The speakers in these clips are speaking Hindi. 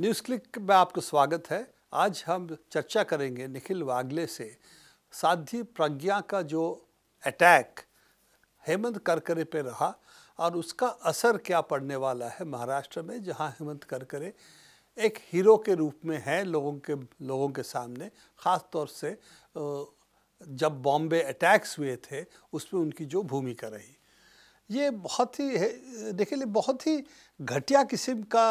न्यूज़ क्लिक में आपका स्वागत है आज हम चर्चा करेंगे निखिल वागले से साध्वी प्रज्ञा का जो अटैक हेमंत करकरे पे रहा और उसका असर क्या पड़ने वाला है महाराष्ट्र में जहां हेमंत करकरे एक हीरो के रूप में है लोगों के लोगों के सामने ख़ास तौर से जब बॉम्बे अटैक्स हुए थे उसमें उनकी जो भूमिका रही ये बहुत ही देखिए बहुत ही घटिया किस्म का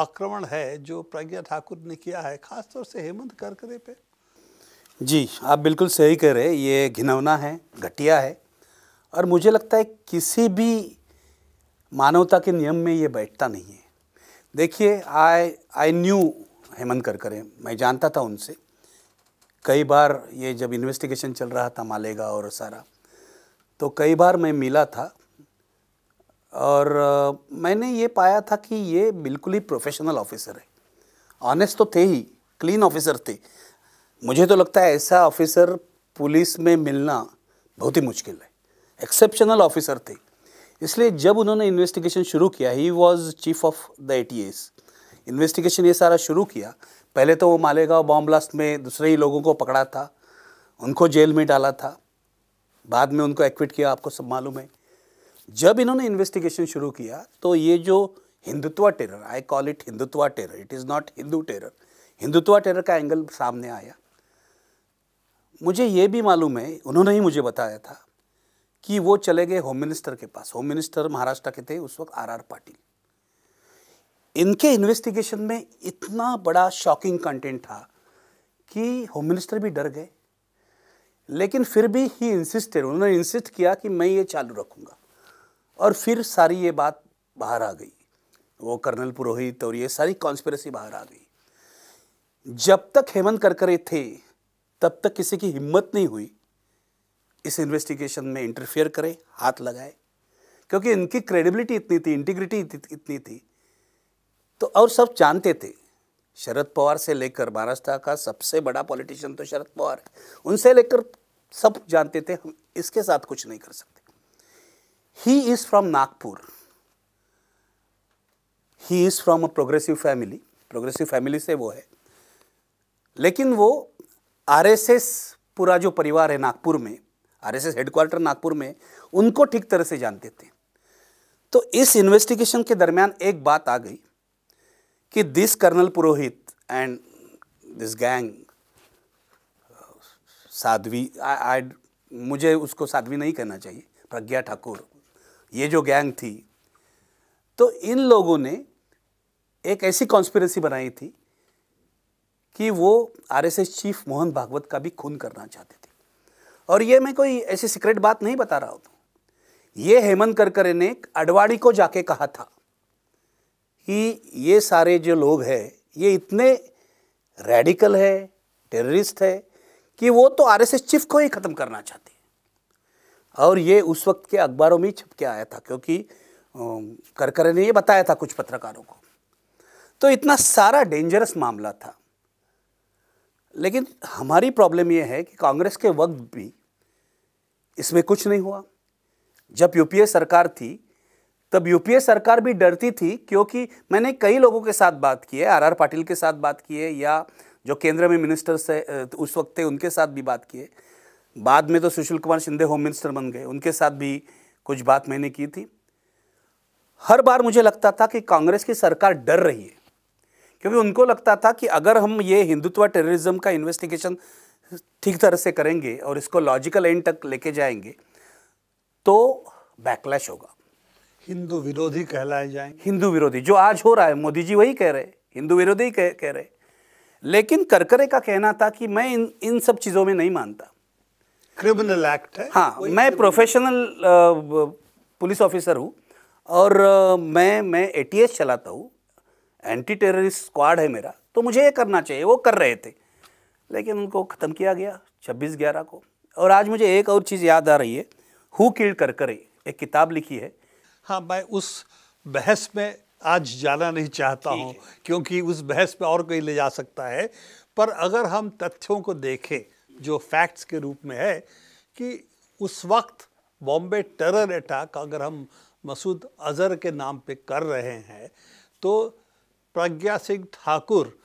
आक्रमण है जो प्रज्ञा ठाकुर ने किया है खासतौर से हेमंत करकरे पे जी आप बिल्कुल सही कह रहे हैं ये घिनौना है घटिया है और मुझे लगता है किसी भी मानवता के नियम में ये बैठता नहीं है देखिए I I knew Hemant Karkare मैं जानता था उनसे कई बार ये जब इन्वेस्टिगेशन चल रहा था मालेगा और सारा तो कई बार मैं मिला था और मैंने ये पाया था कि ये बिल्कुल ही प्रोफेशनल ऑफिसर है ऑनेस्ट तो थे ही क्लीन ऑफिसर थे मुझे तो लगता है ऐसा ऑफिसर पुलिस में मिलना बहुत ही मुश्किल है एक्सेप्शनल ऑफिसर थे इसलिए जब उन्होंने इन्वेस्टिगेशन शुरू किया he was chief of the A T S investigation ये सारा शुरू किया पहले तो वो मालेगांव बॉम्ब ब्लास्ट में दूसरे ही लोगों को पकड़ा था उनको जेल में डाला था बाद में उनको एक्विट किया आपको सब मालूम है जब इन्होंने इन्वेस्टिगेशन शुरू किया तो ये जो Hindutva terror I call it Hindutva terror it is not Hindu terror Hindutva terror का एंगल सामने आया मुझे ये भी मालूम है उन्होंने ही मुझे बताया था कि वो चले गए होम मिनिस्टर के पास होम मिनिस्टर महाराष्ट्र के थे उस वक्त आर आर पाटिल इनके इन्वेस्टिगेशन में इतना बड़ा शॉकिंग कंटेंट था कि होम मिनिस्टर भी डर गए लेकिन फिर भी ही इंसिस्टेड उन्होंने इंसिस्ट किया कि मैं ये चालू रखूँगा और फिर सारी ये बात बाहर आ गई वो कर्नल पुरोहित और ये सारी कॉन्स्परेसी बाहर आ गई जब तक हेमंत करकरे थे तब तक किसी की हिम्मत नहीं हुई इस इन्वेस्टिगेशन में इंटरफेयर करें हाथ लगाए क्योंकि इनकी क्रेडिबिलिटी इतनी थी इंटीग्रिटी इतनी थी तो और सब जानते थे शरद पवार से लेकर महाराष्ट्र का सबसे बड़ा पॉलिटिशियन तो शरद पवार है उनसे लेकर सब जानते थे हम इसके साथ कुछ नहीं कर सकते he is from Nagpur he is from a progressive family progressive family से वो है लेकिन वो आरएसएस पूरा जो परिवार है नागपुर में आरएसएस हेडक्वार्टर नागपुर में उनको ठीक तरह से जानते थे तो इस इन्वेस्टिगेशन के दरमियान एक बात आ गई कि this colonel Purohit and this gang Sadhvi आई मुझे उसको साध्वी नहीं कहना चाहिए प्रज्ञा ठाकुर ये जो गैंग थी तो इन लोगों ने एक ऐसी कॉन्स्पिरसी बनाई थी कि वो आरएसएस चीफ मोहन भागवत का भी खून करना चाहते थे और ये मैं कोई ऐसी सीक्रेट बात नहीं बता रहा हूँ ये हेमंत करकरे ने अडवाणी को जाके कहा था कि ये सारे जो लोग हैं ये इतने रेडिकल है टेररिस्ट है कि वो तो आरएसएस चीफ को ही ख़त्म करना चाहते हैं और ये उस वक्त के अखबारों में छप के आया था क्योंकि करकरे ने ये बताया था कुछ पत्रकारों को तो इतना सारा डेंजरस मामला था लेकिन हमारी प्रॉब्लम ये है कि कांग्रेस के वक्त भी इसमें कुछ नहीं हुआ जब यूपीए सरकार थी तब यूपीए सरकार भी डरती थी क्योंकि मैंने कई लोगों के साथ बात की है आर पाटिल के साथ बात की है या जो केंद्र में मिनिस्टर्स है तो उस वक्त थे उनके साथ भी बात की है बाद में तो सुशील कुमार शिंदे होम मिनिस्टर बन गए उनके साथ भी कुछ बात मैंने की थी हर बार मुझे लगता था कि कांग्रेस की सरकार डर रही है क्योंकि उनको लगता था कि अगर हम ये हिंदुत्व टेररिज्म का इन्वेस्टिगेशन ठीक तरह से करेंगे और इसको लॉजिकल एंड तक लेके जाएंगे तो बैकलैश होगा हिंदू विरोधी कहलाए जाए हिंदू विरोधी जो आज हो रहा है मोदी जी वही कह रहे हिंदू विरोधी कह कह रहे लेकिन करकरे का कहना था कि मैं इन इन सब चीज़ों में नहीं मानता क्रिमिनल एक्ट है हाँ मैं प्रोफेशनल पुलिस ऑफिसर हूँ और मैं मैं ए चलाता हूँ एंटी टेररिस्ट स्क्वाड है मेरा तो मुझे ये करना चाहिए वो कर रहे थे लेकिन उनको ख़त्म किया गया छब्बीस ग्यारह को और आज मुझे एक और चीज़ याद आ रही है हु किल्ड करकरे एक किताब लिखी है हाँ मैं उस बहस में आज जाना नहीं चाहता हूँ क्योंकि उस बहस में और कोई ले जा सकता है पर अगर हम तथ्यों को देखें जो फैक्ट्स के रूप में है कि उस वक्त बॉम्बे टेरर अटैक अगर हम मसूद अजहर के नाम पे कर रहे हैं तो प्रज्ञा सिंह ठाकुर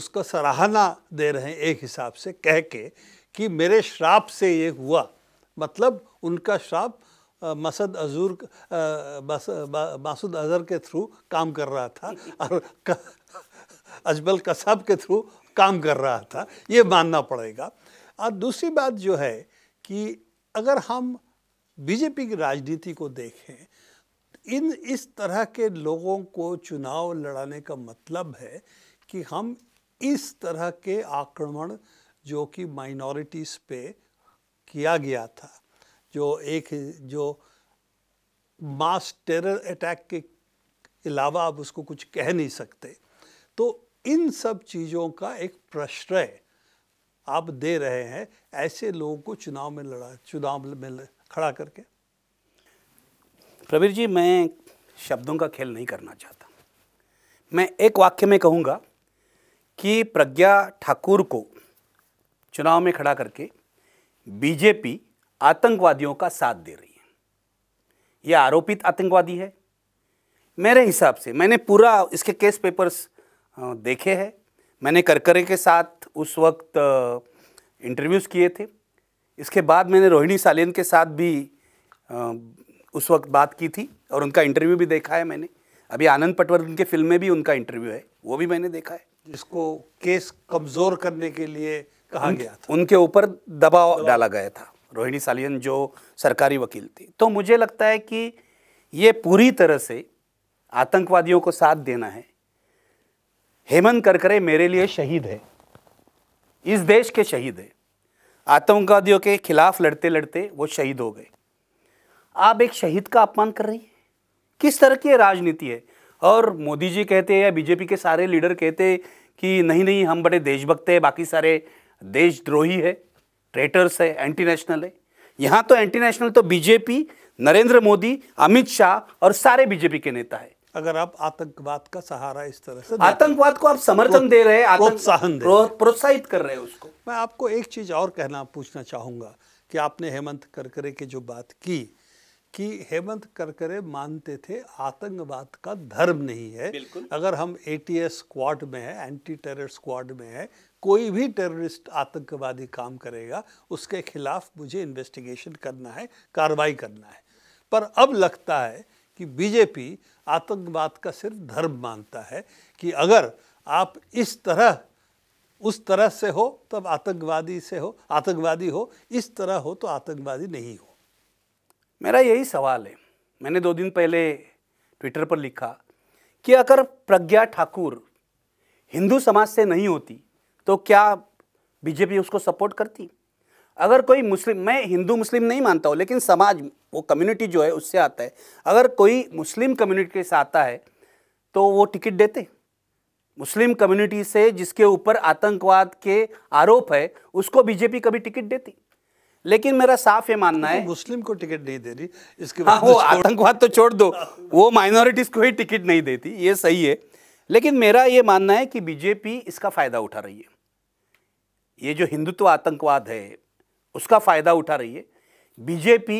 उसका सराहना दे रहे हैं एक हिसाब से कह के कि मेरे श्राप से ये हुआ मतलब उनका श्राप मसद अजूर मासूद अजहर के थ्रू काम कर रहा था और अजबल कसाब के थ्रू काम कर रहा था ये मानना पड़ेगा और दूसरी बात जो है कि अगर हम बीजेपी की राजनीति को देखें इन इस तरह के लोगों को चुनाव लड़ाने का मतलब है कि हम इस तरह के आक्रमण जो कि माइनॉरिटीज़ पे किया गया था जो एक जो मास टेरर अटैक के अलावा आप उसको कुछ कह नहीं सकते तो इन सब चीज़ों का एक प्रश्रय आप दे रहे हैं ऐसे लोगों को चुनाव में लड़ा चुनाव में खड़ा करके प्रवीर जी मैं शब्दों का खेल नहीं करना चाहता मैं एक वाक्य में कहूँगा कि प्रज्ञा ठाकुर को चुनाव में खड़ा करके बीजेपी आतंकवादियों का साथ दे रही है यह आरोपित आतंकवादी है मेरे हिसाब से मैंने पूरा इसके केस पेपर्स देखे हैं मैंने करकरे के साथ उस वक्त इंटरव्यूज़ किए थे इसके बाद मैंने रोहिणी सालियन के साथ भी उस वक्त बात की थी और उनका इंटरव्यू भी देखा है मैंने अभी आनंद पटवर्धन के फिल्म में भी उनका इंटरव्यू है वो भी मैंने देखा है जिसको केस कमज़ोर करने के लिए कहा गया था उनके ऊपर दबाव डाला गया था रोहिणी सालियन जो सरकारी वकील थी तो मुझे लगता है कि ये पूरी तरह से आतंकवादियों को साथ देना है हेमंत करकरे मेरे लिए शहीद है इस देश के शहीद है आतंकवादियों के खिलाफ लड़ते लड़ते वो शहीद हो गए आप एक शहीद का अपमान कर रही है किस तरह की राजनीति है और मोदी जी कहते हैं या बीजेपी के सारे लीडर कहते हैं कि नहीं नहीं हम बड़े देशभक्त हैं बाकी सारे देशद्रोही है ट्रेटर्स है एंटी नेशनल है यहाँ तो एंटी नेशनल तो बीजेपी नरेंद्र मोदी अमित शाह और सारे बीजेपी के नेता है अगर आप आतंकवाद का सहारा इस तरह से आतंकवाद को आप समर्थन दे रहे हैं प्रोत्साहन प्रोत्साहित कर रहे हैं उसको मैं आपको एक चीज़ और कहना पूछना चाहूंगा कि आपने हेमंत करकरे की जो बात की कि हेमंत करकरे मानते थे आतंकवाद का धर्म नहीं है अगर हम एटीएस स्क्वाड में है एंटी टेरर स्क्वाड में है कोई भी टेररिस्ट आतंकवादी काम करेगा उसके खिलाफ मुझे इन्वेस्टिगेशन करना है कार्रवाई करना है पर अब लगता है कि बीजेपी आतंकवाद का सिर्फ धर्म मानता है कि अगर आप इस तरह उस तरह से हो तब आतंकवादी से हो आतंकवादी हो इस तरह हो तो आतंकवादी नहीं हो मेरा यही सवाल है मैंने दो दिन पहले ट्विटर पर लिखा कि अगर प्रज्ञा ठाकुर हिंदू समाज से नहीं होती तो क्या बीजेपी उसको सपोर्ट करती अगर कोई मुस्लिम मैं हिंदू मुस्लिम नहीं मानता हूँ लेकिन समाज वो कम्युनिटी जो है उससे आता है अगर कोई मुस्लिम कम्युनिटी से आता है तो वो टिकट देते मुस्लिम कम्युनिटी से जिसके ऊपर आतंकवाद के आरोप है उसको बीजेपी कभी टिकट देती लेकिन मेरा साफ ये मानना तो है मुस्लिम को टिकट नहीं दे रही इसके हाँ, बाद हाँ, वो आतंकवाद तो छोड़ दो वो माइनॉरिटीज को ही टिकट नहीं देती ये सही है लेकिन मेरा ये मानना है कि बीजेपी इसका फ़ायदा उठा रही है ये जो हिंदुत्व आतंकवाद है उसका फ़ायदा उठा रही है बीजेपी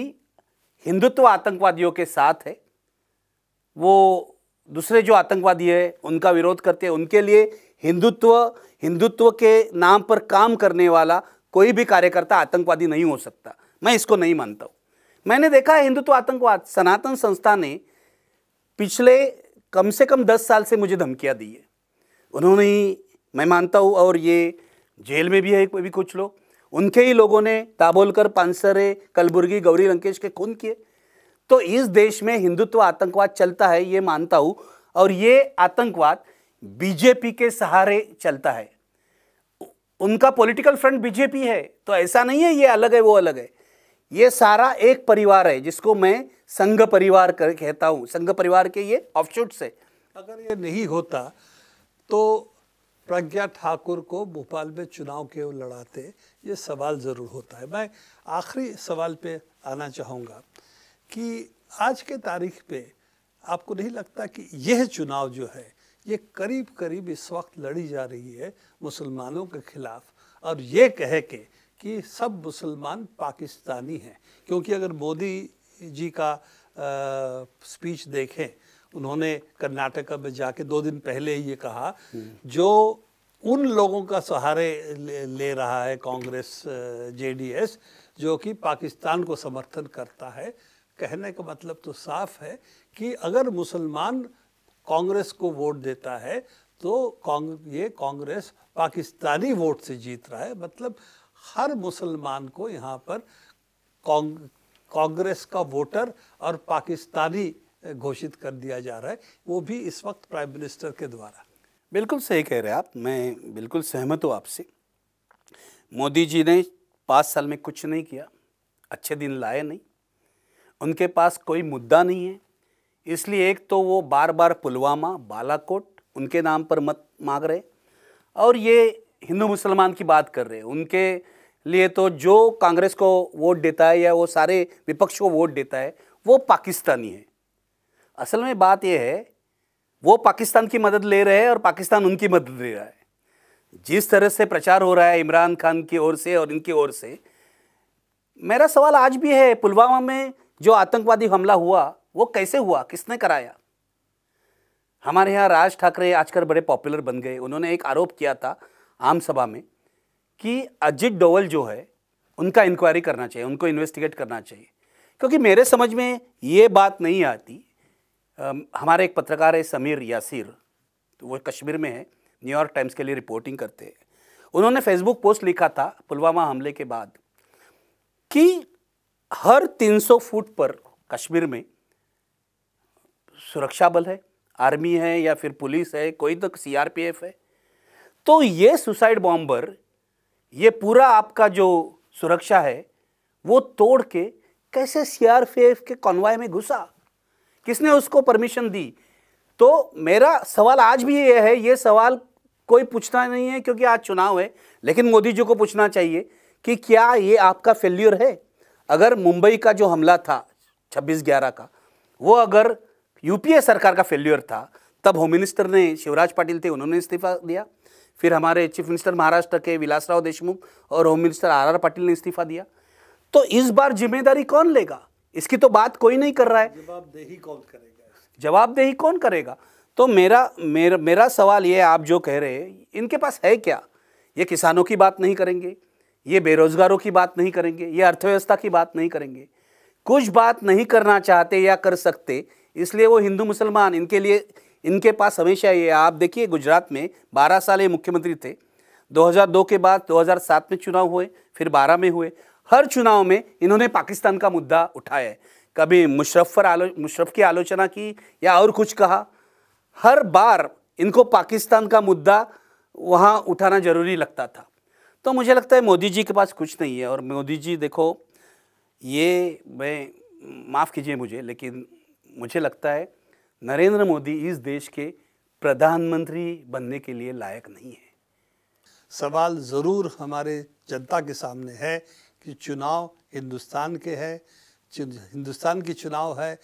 हिंदुत्व आतंकवादियों के साथ है वो दूसरे जो आतंकवादी है उनका विरोध करते हैं उनके लिए हिंदुत्व हिंदुत्व के नाम पर काम करने वाला कोई भी कार्यकर्ता आतंकवादी नहीं हो सकता मैं इसको नहीं मानता हूँ मैंने देखा है हिंदुत्व आतंकवाद सनातन संस्था ने पिछले कम से कम दस साल से मुझे धमकियाँ दी है उन्होंने ही मैं मानता हूँ और ये जेल में भी है भी कुछ लोग उनके ही लोगों ने ताबोलकर पानसरे कलबुर्गी गौरी लंकेश के खून किए तो इस देश में हिंदुत्व आतंकवाद चलता है ये मानता हूँ और ये आतंकवाद बीजेपी के सहारे चलता है उनका पॉलिटिकल फ्रंट बीजेपी है तो ऐसा नहीं है ये अलग है वो अलग है ये सारा एक परिवार है जिसको मैं संघ परिवार कर कहता हूँ संघ परिवार के ये ऑफशूट से अगर ये नहीं होता तो प्रज्ञा ठाकुर को भोपाल में चुनाव क्यों लड़ाते ये सवाल ज़रूर होता है मैं आखिरी सवाल पे आना चाहूँगा कि आज के तारीख पे आपको नहीं लगता कि यह चुनाव जो है ये करीब करीब इस वक्त लड़ी जा रही है मुसलमानों के खिलाफ और ये कह के कि सब मुसलमान पाकिस्तानी हैं क्योंकि अगर मोदी जी का आ, स्पीच देखें उन्होंने कर्नाटका में जाके दो दिन पहले ही ये कहा हम्म। जो उन लोगों का सहारे ले, ले रहा है कांग्रेस जेडीएस जो कि पाकिस्तान को समर्थन करता है कहने का मतलब तो साफ है कि अगर मुसलमान कांग्रेस को वोट देता है तो कौंग, ये कांग्रेस पाकिस्तानी वोट से जीत रहा है मतलब हर मुसलमान को यहाँ पर कांग्रेस का वोटर और पाकिस्तानी घोषित कर दिया जा रहा है वो भी इस वक्त प्राइम मिनिस्टर के द्वारा बिल्कुल सही कह रहे हैं आप मैं बिल्कुल सहमत हूँ आपसे मोदी जी ने पाँच साल में कुछ नहीं किया अच्छे दिन लाए नहीं उनके पास कोई मुद्दा नहीं है इसलिए एक तो वो बार बार पुलवामा बालाकोट उनके नाम पर मत मांग रहे और ये हिंदू मुसलमान की बात कर रहे हैं उनके लिए तो जो कांग्रेस को वोट देता है या वो सारे विपक्ष को वोट देता है वो पाकिस्तानी है असल में बात यह है वो पाकिस्तान की मदद ले रहे हैं और पाकिस्तान उनकी मदद ले रहा है जिस तरह से प्रचार हो रहा है इमरान खान की ओर से और इनकी ओर से मेरा सवाल आज भी है पुलवामा में जो आतंकवादी हमला हुआ वो कैसे हुआ किसने कराया हमारे यहाँ राज ठाकरे आजकल बड़े पॉपुलर बन गए उन्होंने एक आरोप किया था आम सभा में कि अजीत डोवल जो है उनका इंक्वायरी करना चाहिए उनको इन्वेस्टिगेट करना चाहिए क्योंकि मेरे समझ में ये बात नहीं आती हमारे एक पत्रकार है समीर यासिर तो वो कश्मीर में है न्यूयॉर्क टाइम्स के लिए रिपोर्टिंग करते हैं उन्होंने फेसबुक पोस्ट लिखा था पुलवामा हमले के बाद कि हर 300 फुट पर कश्मीर में सुरक्षा बल है आर्मी है या फिर पुलिस है कोई तो सीआरपीएफ है तो ये सुसाइड बॉम्बर ये पूरा आपका जो सुरक्षा है वो तोड़ के कैसे सीआरपीएफ के कॉन्वाय में घुसा किसने उसको परमिशन दी तो मेरा सवाल आज भी ये है ये सवाल कोई पूछना नहीं है क्योंकि आज चुनाव है लेकिन मोदी जी को पूछना चाहिए कि क्या ये आपका फेल्यूर है अगर मुंबई का जो हमला था छब्बीस ग्यारह का वो अगर यूपीए सरकार का फेल्यूर था तब होम मिनिस्टर ने शिवराज पाटिल थे उन्होंने इस्तीफा दिया फिर हमारे चीफ मिनिस्टर महाराष्ट्र के विलासराव देशमुख और home minister R R Patil ने इस्तीफा दिया तो इस बार जिम्मेदारी कौन लेगा इसकी तो बात कोई नहीं कर रहा है जवाबदेही कौन करेगा जवाबदेही कौन करेगा तो मेरा मेरा मेरा सवाल ये आप जो कह रहे हैं इनके पास है क्या ये किसानों की बात नहीं करेंगे ये बेरोजगारों की बात नहीं करेंगे ये अर्थव्यवस्था की बात नहीं करेंगे कुछ बात नहीं करना चाहते या कर सकते इसलिए वो हिंदू मुसलमान इनके लिए इनके पास हमेशा ये आप देखिए गुजरात में 12 साल ये मुख्यमंत्री थे 2002 के बाद 2007 में चुनाव हुए फिर 12 में हुए हर चुनाव में इन्होंने पाकिस्तान का मुद्दा उठाया है कभी मुशरफ पर आलो मुशरफ की आलोचना की या और कुछ कहा हर बार इनको पाकिस्तान का मुद्दा वहाँ उठाना ज़रूरी लगता था तो मुझे लगता है मोदी जी के पास कुछ नहीं है और मोदी जी देखो ये मैं माफ़ कीजिए मुझे लेकिन मुझे लगता है नरेंद्र मोदी इस देश के प्रधानमंत्री बनने के लिए लायक नहीं है सवाल ज़रूर हमारे जनता के सामने है कि चुनाव हिंदुस्तान के है हिंदुस्तान की चुनाव है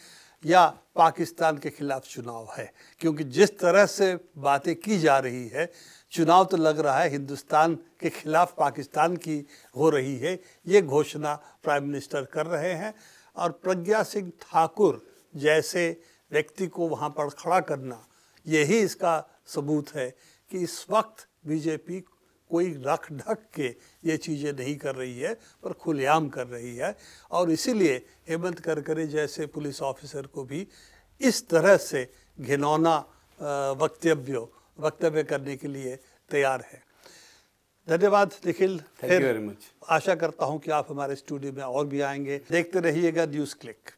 या पाकिस्तान के खिलाफ चुनाव है क्योंकि जिस तरह से बातें की जा रही है चुनाव तो लग रहा है हिंदुस्तान के खिलाफ पाकिस्तान की हो रही है ये घोषणा प्राइम मिनिस्टर कर रहे हैं और प्रज्ञा सिंह ठाकुर जैसे व्यक्ति को वहाँ पर खड़ा करना यही इसका सबूत है कि इस वक्त बीजेपी कोई रख ढक के ये चीज़ें नहीं कर रही है पर खुलेआम कर रही है और इसीलिए हेमंत करकरे जैसे पुलिस ऑफिसर को भी इस तरह से घिनौना वक्तव्य वक्तव्य करने के लिए तैयार है धन्यवाद निखिल वेरी मच आशा करता हूँ कि आप हमारे स्टूडियो में और भी आएंगे देखते रहिएगा न्यूज़ क्लिक